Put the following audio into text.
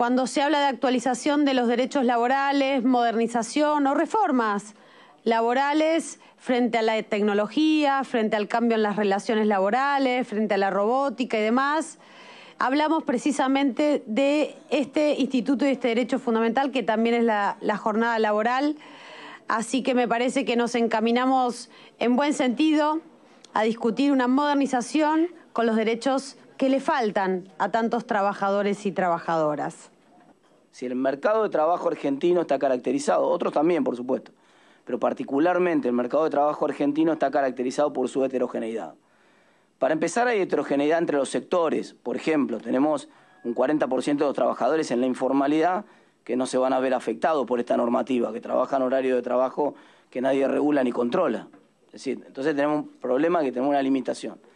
cuando se habla de actualización de los derechos laborales, modernización o reformas laborales frente a la tecnología, frente al cambio en las relaciones laborales, frente a la robótica y demás. Hablamos precisamente de este instituto y este derecho fundamental que también es la, la jornada laboral. Así que me parece que nos encaminamos en buen sentido a discutir una modernización con los derechos que le faltan a tantos trabajadores y trabajadoras. Si el mercado de trabajo argentino está caracterizado, otros también, por supuesto, pero particularmente el mercado de trabajo argentino está caracterizado por su heterogeneidad. Para empezar, hay heterogeneidad entre los sectores. Por ejemplo, tenemos un 40% de los trabajadores en la informalidad que no se van a ver afectados por esta normativa, que trabajan horario de trabajo que nadie regula ni controla. Es decir, entonces tenemos un problema que tenemos una limitación.